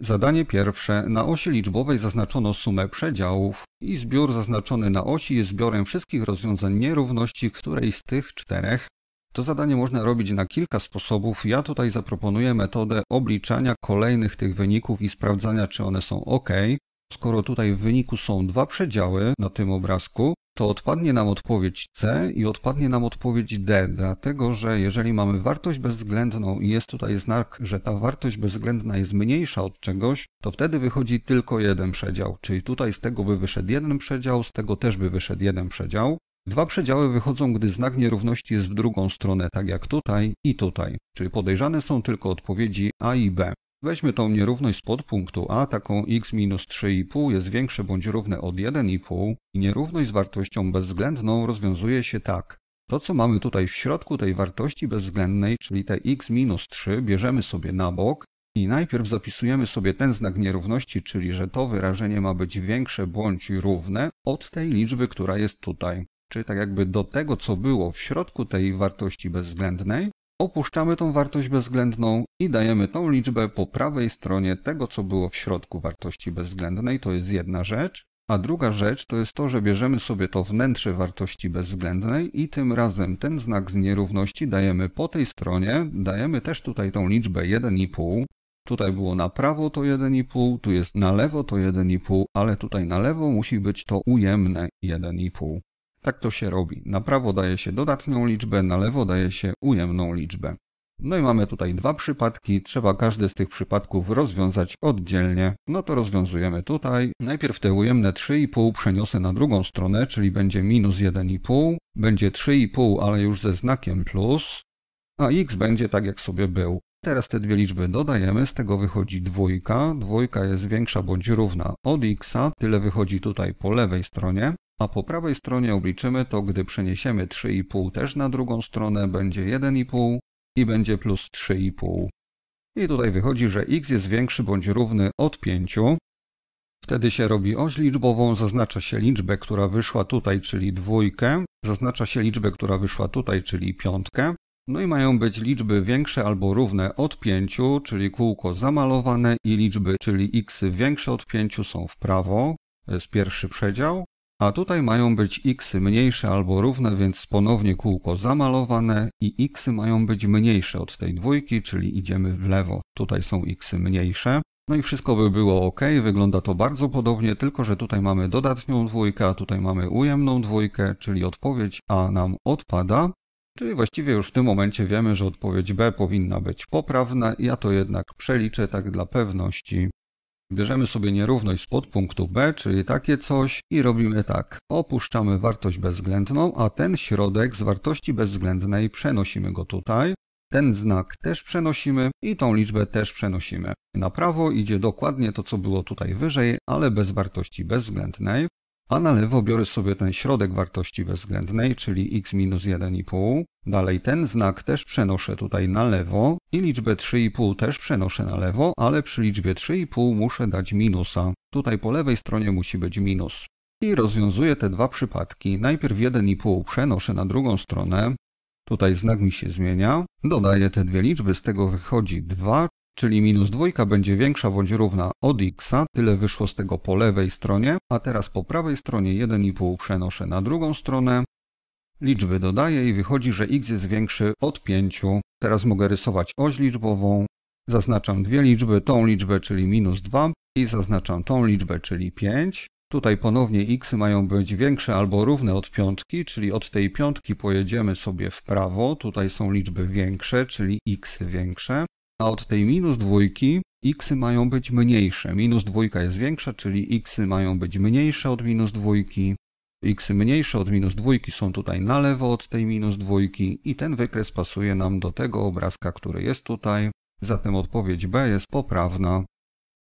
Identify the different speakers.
Speaker 1: Zadanie pierwsze. Na osi liczbowej zaznaczono sumę przedziałów i zbiór zaznaczony na osi jest zbiorem wszystkich rozwiązań nierówności której z tych czterech. To zadanie można robić na kilka sposobów. Ja tutaj zaproponuję metodę obliczania kolejnych tych wyników i sprawdzania, czy one są ok. Skoro tutaj w wyniku są dwa przedziały na tym obrazku, to odpadnie nam odpowiedź C i odpadnie nam odpowiedź D, dlatego że jeżeli mamy wartość bezwzględną i jest tutaj znak, że ta wartość bezwzględna jest mniejsza od czegoś, to wtedy wychodzi tylko jeden przedział, czyli tutaj z tego by wyszedł jeden przedział, z tego też by wyszedł jeden przedział. Dwa przedziały wychodzą, gdy znak nierówności jest w drugą stronę, tak jak tutaj i tutaj, czyli podejrzane są tylko odpowiedzi A i B. Weźmy tą nierówność spod punktu a, taką x minus 3,5 jest większe bądź równe od 1,5 i nierówność z wartością bezwzględną rozwiązuje się tak. To, co mamy tutaj w środku tej wartości bezwzględnej, czyli te x minus 3, bierzemy sobie na bok i najpierw zapisujemy sobie ten znak nierówności, czyli że to wyrażenie ma być większe bądź równe od tej liczby, która jest tutaj. Czyli tak jakby do tego, co było w środku tej wartości bezwzględnej, Opuszczamy tą wartość bezwzględną i dajemy tą liczbę po prawej stronie tego, co było w środku wartości bezwzględnej. To jest jedna rzecz. A druga rzecz to jest to, że bierzemy sobie to wnętrze wartości bezwzględnej i tym razem ten znak z nierówności dajemy po tej stronie, dajemy też tutaj tą liczbę 1,5. Tutaj było na prawo to 1,5, tu jest na lewo to 1,5, ale tutaj na lewo musi być to ujemne 1,5. Tak to się robi. Na prawo daje się dodatnią liczbę, na lewo daje się ujemną liczbę. No i mamy tutaj dwa przypadki, trzeba każdy z tych przypadków rozwiązać oddzielnie. No to rozwiązujemy tutaj. Najpierw te ujemne 3,5 przeniosę na drugą stronę, czyli będzie minus 1,5, będzie 3,5, ale już ze znakiem plus, a x będzie tak jak sobie był. Teraz te dwie liczby dodajemy, z tego wychodzi dwójka. Dwójka jest większa bądź równa od x, tyle wychodzi tutaj po lewej stronie. A po prawej stronie obliczymy to, gdy przeniesiemy 3,5 też na drugą stronę, będzie 1,5 i będzie plus 3,5. I tutaj wychodzi, że x jest większy bądź równy od 5. Wtedy się robi oś liczbową, zaznacza się liczbę, która wyszła tutaj, czyli dwójkę, zaznacza się liczbę, która wyszła tutaj, czyli piątkę. No i mają być liczby większe albo równe od 5, czyli kółko zamalowane i liczby, czyli x większe od 5 są w prawo, to jest pierwszy przedział. A tutaj mają być x mniejsze albo równe, więc ponownie kółko zamalowane i x mają być mniejsze od tej dwójki, czyli idziemy w lewo. Tutaj są x mniejsze. No i wszystko by było ok, wygląda to bardzo podobnie, tylko że tutaj mamy dodatnią dwójkę, a tutaj mamy ujemną dwójkę, czyli odpowiedź A nam odpada. Czyli właściwie już w tym momencie wiemy, że odpowiedź B powinna być poprawna. Ja to jednak przeliczę tak dla pewności. Bierzemy sobie nierówność z punktu B, czyli takie coś i robimy tak. Opuszczamy wartość bezwzględną, a ten środek z wartości bezwzględnej przenosimy go tutaj. Ten znak też przenosimy i tą liczbę też przenosimy. Na prawo idzie dokładnie to, co było tutaj wyżej, ale bez wartości bezwzględnej a na lewo biorę sobie ten środek wartości bezwzględnej, czyli x minus 1,5. Dalej ten znak też przenoszę tutaj na lewo i liczbę 3,5 też przenoszę na lewo, ale przy liczbie 3,5 muszę dać minusa. Tutaj po lewej stronie musi być minus. I rozwiązuję te dwa przypadki. Najpierw 1,5 przenoszę na drugą stronę, Tutaj znak mi się zmienia. Dodaję te dwie liczby, z tego wychodzi 2 czyli minus dwójka będzie większa bądź równa od x, tyle wyszło z tego po lewej stronie, a teraz po prawej stronie 1,5 przenoszę na drugą stronę, liczby dodaję i wychodzi, że x jest większy od 5. Teraz mogę rysować oś liczbową, zaznaczam dwie liczby, tą liczbę, czyli minus 2 i zaznaczam tą liczbę, czyli 5. Tutaj ponownie x mają być większe albo równe od piątki, czyli od tej piątki pojedziemy sobie w prawo, tutaj są liczby większe, czyli x większe. A od tej minus dwójki x mają być mniejsze. Minus dwójka jest większa, czyli x mają być mniejsze od minus dwójki. X mniejsze od minus dwójki są tutaj na lewo od tej minus dwójki i ten wykres pasuje nam do tego obrazka, który jest tutaj. Zatem odpowiedź B jest poprawna.